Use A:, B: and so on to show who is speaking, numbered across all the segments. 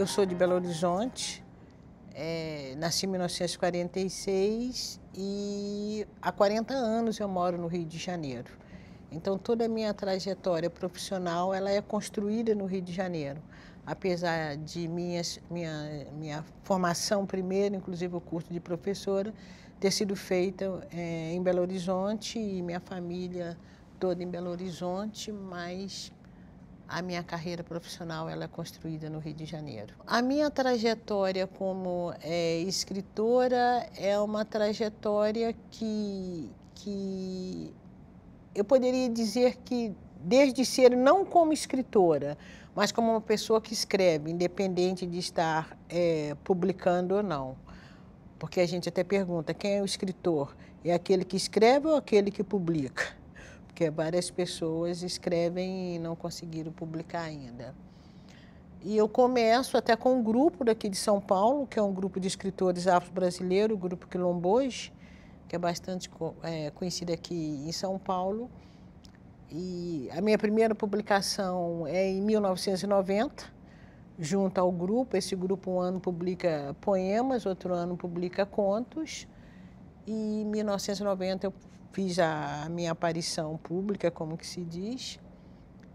A: Eu sou de Belo Horizonte, é, nasci em 1946 e há 40 anos eu moro no Rio de Janeiro. Então toda a minha trajetória profissional ela é construída no Rio de Janeiro. Apesar de minha, minha formação primeiro, inclusive o curso de professora, ter sido feita é, em Belo Horizonte e minha família toda em Belo Horizonte, mas a minha carreira profissional ela é construída no Rio de Janeiro. A minha trajetória como é, escritora é uma trajetória que, que eu poderia dizer que desde cedo, não como escritora, mas como uma pessoa que escreve, independente de estar é, publicando ou não. Porque a gente até pergunta: quem é o escritor? É aquele que escreve ou aquele que publica? porque várias pessoas escrevem e não conseguiram publicar ainda. E eu começo até com um grupo daqui de São Paulo, que é um grupo de escritores afro-brasileiros, o Grupo Quilombos, que é bastante é, conhecido aqui em São Paulo. E a minha primeira publicação é em 1990, junto ao grupo. Esse grupo, um ano publica poemas, outro ano publica contos. E em 1990 eu fiz a minha aparição pública, como que se diz,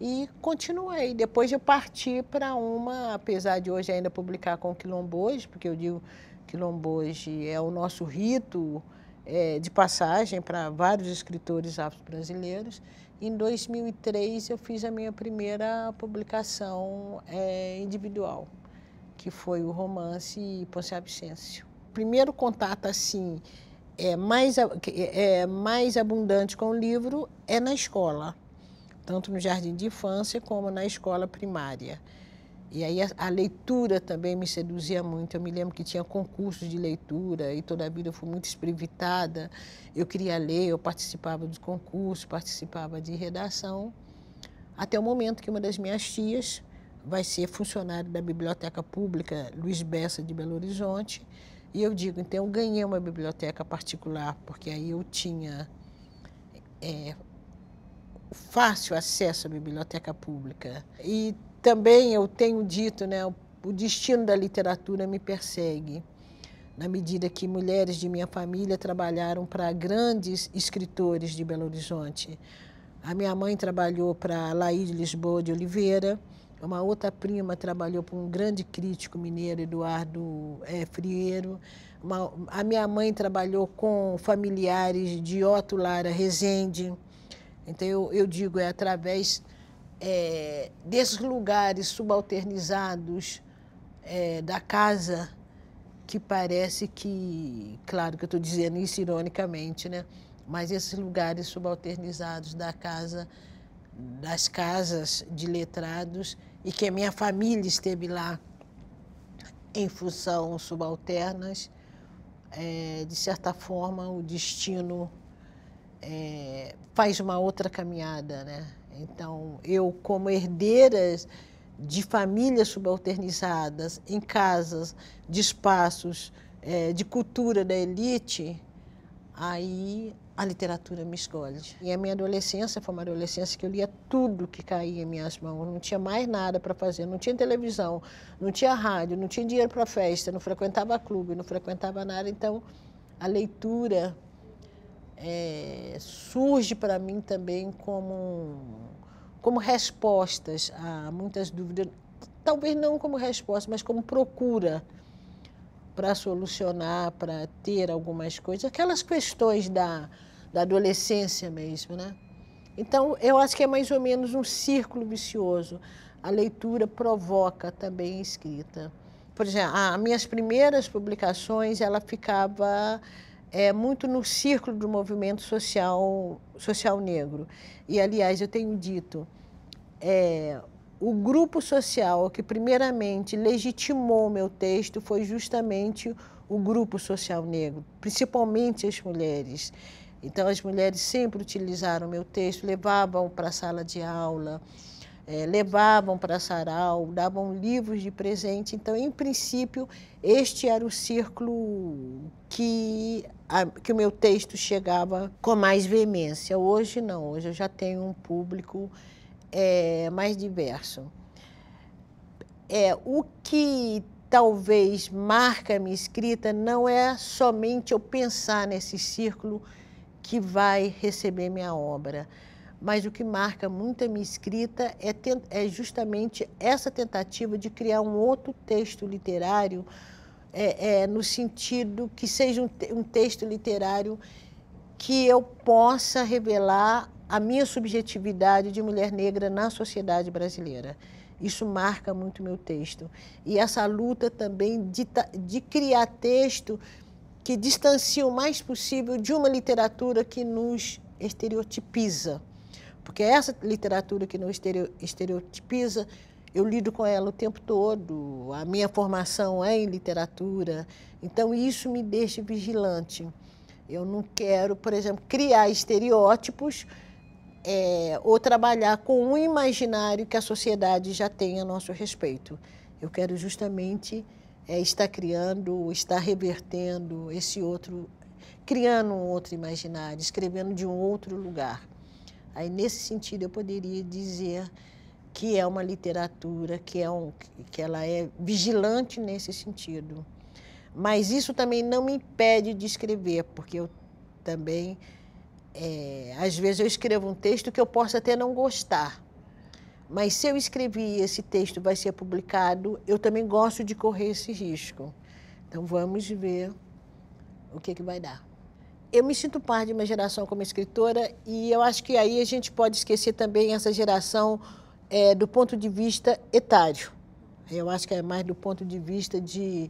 A: e continuei. Depois eu parti para uma, apesar de hoje ainda publicar com quilombois, porque eu digo quilombois é o nosso rito é, de passagem para vários escritores afro-brasileiros. Em 2003 eu fiz a minha primeira publicação é, individual, que foi o romance Ponce Absêncio. Primeiro contato assim é mais, é mais abundante com o livro é na escola, tanto no jardim de infância como na escola primária. E aí a, a, leitura também me seduzia muito. Eu me lembro que tinha concursos de leitura e toda a vida eu fui muito esprevitada. Eu queria ler, eu participava dos concursos, participava de redação. Até o momento que uma das minhas tias vai ser funcionária da Biblioteca Pública Luiz Bessa de Belo Horizonte e eu digo, então eu ganhei uma biblioteca particular, porque aí eu tinha é, fácil acesso à biblioteca pública. E também eu tenho dito, né, o destino da literatura me persegue, na medida que mulheres de minha família trabalharam para grandes escritores de Belo Horizonte. A minha mãe trabalhou para Laí de Lisboa de Oliveira, uma outra prima trabalhou para um grande crítico mineiro, Eduardo é, Frieiro. Uma, a minha mãe trabalhou com familiares de Otto Lara Rezende. Então, eu, eu digo, é através é, desses lugares subalternizados é, da casa que parece que, claro que eu estou dizendo isso ironicamente, né? mas esses lugares subalternizados da casa, das casas de letrados, e que a minha família esteve lá em função subalternas, é, de certa forma o destino é, faz uma outra caminhada, né? Então eu como herdeira de famílias subalternizadas em casas, de espaços, é, de cultura da elite, aí a literatura me escolhe. E a minha adolescência foi uma adolescência que eu lia tudo que caía em minhas mãos, não tinha mais nada para fazer, não tinha televisão, não tinha rádio, não tinha dinheiro para festa, não frequentava clube, não frequentava nada, então a leitura é, surge para mim também como, como respostas a muitas dúvidas, talvez não como resposta, mas como procura para solucionar, para ter algumas coisas, aquelas questões da da adolescência mesmo, né? Então, eu acho que é mais ou menos um círculo vicioso. A leitura provoca também a escrita. Por exemplo, as minhas primeiras publicações, ela ficava é, muito no círculo do movimento social, social negro. E, aliás, eu tenho dito, é, o grupo social que primeiramente legitimou meu texto foi justamente o grupo social negro, principalmente as mulheres. Então, as mulheres sempre utilizaram meu texto, levavam para a sala de aula, é, levavam para sarau, davam livros de presente. Então, em princípio, este era o círculo que, a, que o meu texto chegava com mais veemência. Hoje, não, hoje eu já tenho um público é, mais diverso. É, o que talvez marca a minha escrita não é somente eu pensar nesse círculo que vai receber minha obra. Mas o que marca muito a minha escrita é, é justamente essa tentativa de criar um outro texto literário, é, é, no sentido que seja um, um texto literário que eu possa revelar a minha subjetividade de mulher negra na sociedade brasileira. Isso marca muito meu texto. E essa luta também de, de criar texto que o mais possível de uma literatura que nos estereotipiza. Porque essa literatura que nos estereotipiza, eu lido com ela o tempo todo, a minha formação é em literatura, então isso me deixa vigilante. Eu não quero, por exemplo, criar estereótipos é, ou trabalhar com um imaginário que a sociedade já tem a nosso respeito. Eu quero justamente é, está criando, está revertendo esse outro, criando um outro imaginário, escrevendo de um outro lugar. Aí, nesse sentido, eu poderia dizer que é uma literatura, que, é um, que ela é vigilante nesse sentido. Mas isso também não me impede de escrever, porque eu também, é, às vezes, eu escrevo um texto que eu posso até não gostar, mas se eu escrevi esse texto vai ser publicado, eu também gosto de correr esse risco. Então vamos ver o que, que vai dar. Eu me sinto parte de uma geração como escritora e eu acho que aí a gente pode esquecer também essa geração é, do ponto de vista etário. Eu acho que é mais do ponto de vista de,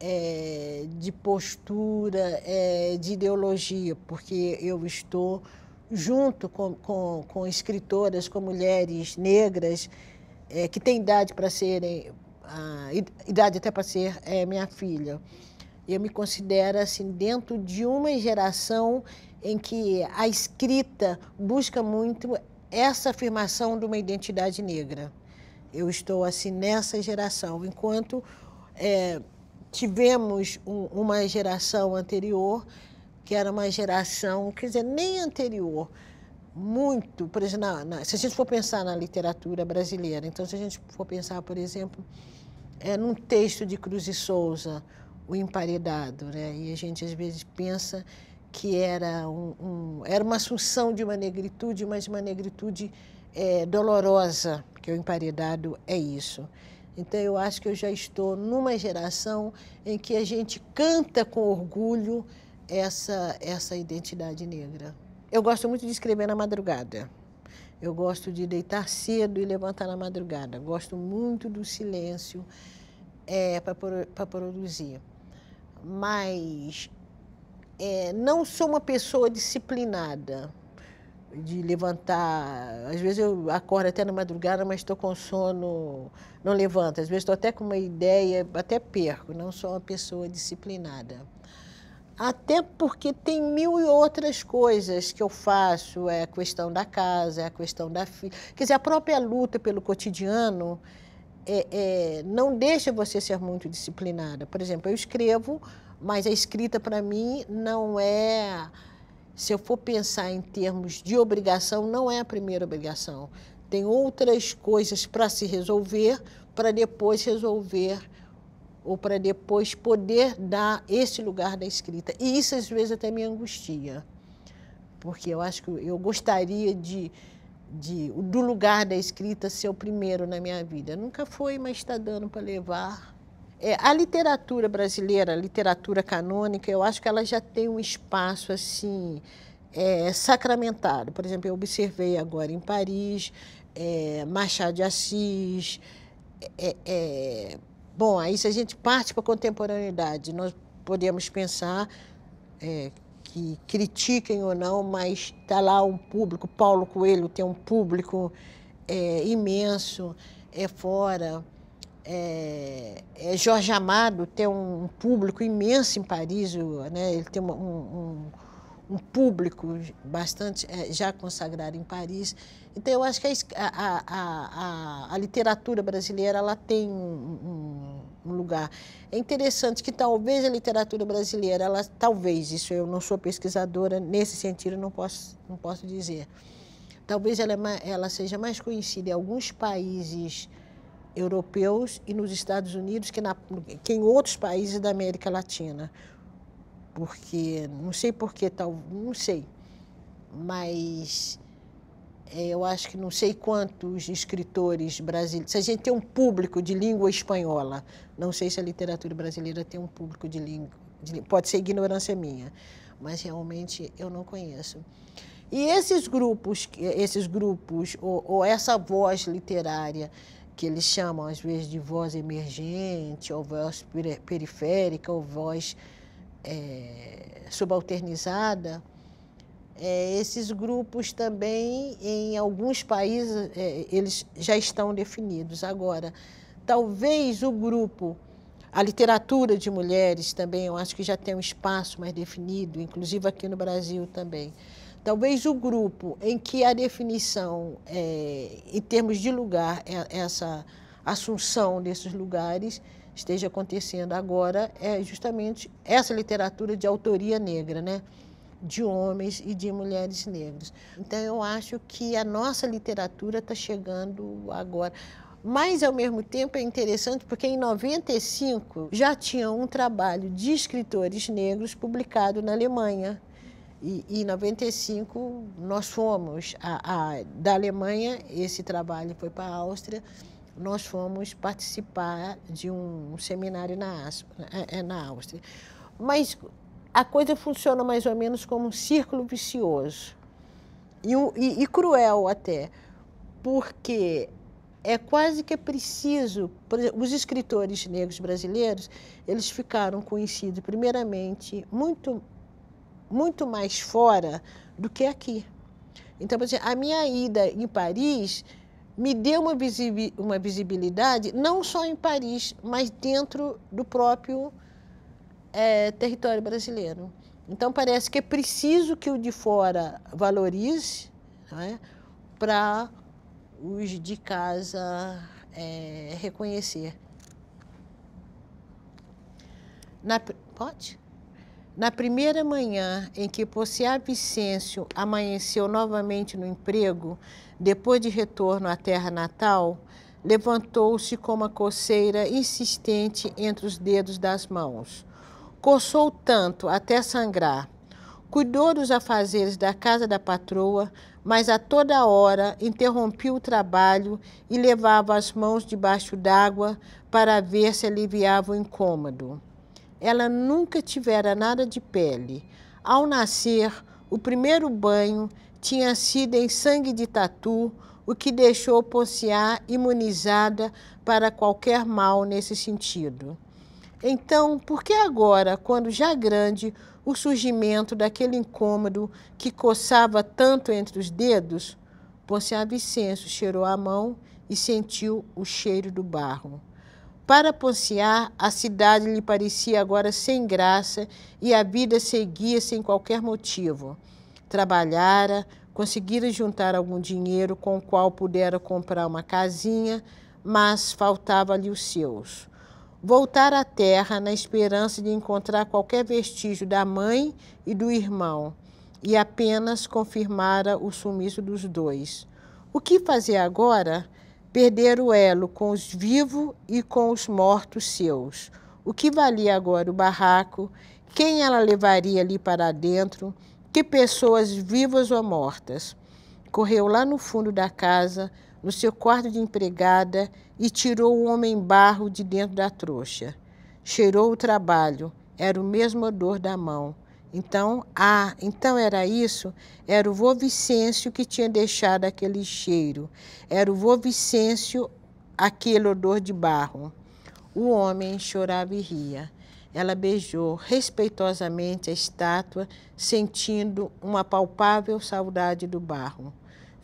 A: é, de postura, é, de ideologia, porque eu estou junto com, com, com escritoras, com mulheres negras, é, que têm idade para serem, idade até para ser é, minha filha. Eu me considero assim dentro de uma geração em que a escrita busca muito essa afirmação de uma identidade negra. Eu estou assim nessa geração, enquanto é, tivemos um, uma geração anterior que era uma geração, quer dizer, nem anterior, muito, por exemplo, na, na, se a gente for pensar na literatura brasileira, então se a gente for pensar, por exemplo, é num texto de Cruz e Souza, o emparedado, né? E a gente às vezes pensa que era um, um era uma assunção de uma negritude, mas uma negritude é, dolorosa, que o emparedado é isso. Então eu acho que eu já estou numa geração em que a gente canta com orgulho essa, essa identidade negra. Eu gosto muito de escrever na madrugada. Eu gosto de deitar cedo e levantar na madrugada. Gosto muito do silêncio é, para produzir. Mas é, não sou uma pessoa disciplinada de levantar. Às vezes eu acordo até na madrugada, mas estou com sono, não levanto. Às vezes estou até com uma ideia, até perco. Não sou uma pessoa disciplinada. Até porque tem mil e outras coisas que eu faço, é a questão da casa, é a questão da filha. Quer dizer, a própria luta pelo cotidiano é, é, não deixa você ser muito disciplinada. Por exemplo, eu escrevo, mas a escrita para mim não é. Se eu for pensar em termos de obrigação, não é a primeira obrigação. Tem outras coisas para se resolver, para depois resolver ou para depois poder dar esse lugar da escrita. E isso às vezes até me angustia, porque eu acho que eu gostaria de, de do lugar da escrita ser o primeiro na minha vida. Nunca foi, mas está dando para levar. É, a literatura brasileira, a literatura canônica, eu acho que ela já tem um espaço assim é, sacramentado. Por exemplo, eu observei agora em Paris é, Machado de Assis. É, é Bom, aí se a gente parte para a contemporaneidade, nós podemos pensar é, que critiquem ou não, mas está lá um público, Paulo Coelho tem um público é, imenso, é fora. É, é Jorge Amado tem um público imenso em Paris, né? ele tem um um público bastante é, já consagrado em Paris. Então, eu acho que a, a, a, a literatura brasileira ela tem um, um, um, lugar. É interessante que talvez a literatura brasileira, ela, talvez, isso eu não sou pesquisadora, nesse sentido não posso, não posso dizer. Talvez ela, é, ela seja mais conhecida em alguns países europeus e nos Estados Unidos que, na, que em outros países da América Latina porque não sei porquê, tal, não sei, mas é, eu acho que não sei quantos escritores brasileiros. Se a gente tem um público de língua espanhola, não sei se a literatura brasileira tem um público de língua. De, pode ser ignorância minha, mas realmente eu não conheço. E esses grupos, esses grupos ou, ou essa voz literária que eles chamam às vezes de voz emergente, ou voz periférica, ou voz é, subalternizada, é, esses grupos também, em alguns países, é, eles já estão definidos. Agora, talvez o grupo, a literatura de mulheres também, eu acho que já tem um espaço mais definido, inclusive aqui no Brasil também. Talvez o grupo em que a definição, é, em termos de lugar, é, essa assunção desses lugares, esteja acontecendo agora é justamente essa literatura de autoria negra, né? de homens e de mulheres negras. Então eu acho que a nossa literatura está chegando agora. Mas, ao mesmo tempo, é interessante porque em 95 já tinha um trabalho de escritores negros publicado na Alemanha. E em 95 nós fomos a, a, da Alemanha, esse trabalho foi para a Áustria nós fomos participar de um seminário na, é, é, na Áustria. Mas a coisa funciona mais ou menos como um círculo vicioso e, e, e cruel até, porque é quase que é preciso. Exemplo, os escritores negros brasileiros eles ficaram conhecidos primeiramente muito muito mais fora do que aqui. Então, a minha ida em Paris me deu uma, uma visibilidade não só em Paris, mas dentro do próprio é, território brasileiro. Então parece que é preciso que o de fora valorize é? para os de casa é, reconhecer. Na, pode? Na primeira manhã em que Poceá Vicêncio amanheceu novamente no emprego, depois de retorno à terra natal, levantou-se com uma coceira insistente entre os dedos das mãos. Coçou tanto até sangrar. Cuidou dos afazeres da casa da patroa, mas a toda hora interrompia o trabalho e levava as mãos debaixo d'água para ver se aliviava o incômodo ela nunca tivera nada de pele. Ao nascer, o primeiro banho tinha sido em sangue de tatu, o que deixou Ponciá imunizada para qualquer mal nesse sentido. Então, por que agora, quando já grande, o surgimento daquele incômodo que coçava tanto entre os dedos? Ponciá Vicenço cheirou a mão e sentiu o cheiro do barro. Para Ponciar, a cidade lhe parecia agora sem graça e a vida seguia sem qualquer motivo. Trabalhara, conseguira juntar algum dinheiro com o qual pudera comprar uma casinha, mas faltava-lhe os seus. Voltara à terra na esperança de encontrar qualquer vestígio da mãe e do irmão, e apenas confirmara o sumiço dos dois. O que fazer agora? perder o elo com os vivos e com os mortos seus. O que valia agora o barraco? Quem ela levaria ali para dentro? Que pessoas vivas ou mortas? Correu lá no fundo da casa, no seu quarto de empregada, e tirou o homem barro de dentro da trouxa. Cheirou o trabalho, era o mesmo odor da mão. Então, ah, então era isso, era o vô Vicêncio que tinha deixado aquele cheiro. Era o vô Vicêncio aquele odor de barro. O homem chorava e ria. Ela beijou respeitosamente a estátua, sentindo uma palpável saudade do barro.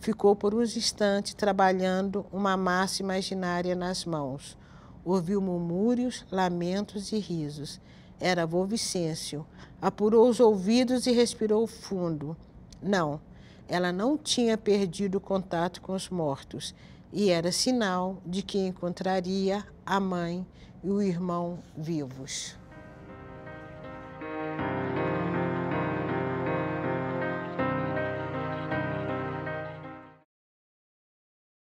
A: Ficou por uns instantes trabalhando uma massa imaginária nas mãos. Ouviu murmúrios, lamentos e risos. Era avô Vicêncio. Apurou os ouvidos e respirou fundo. Não, ela não tinha perdido o contato com os mortos e era sinal de que encontraria a mãe e o irmão vivos.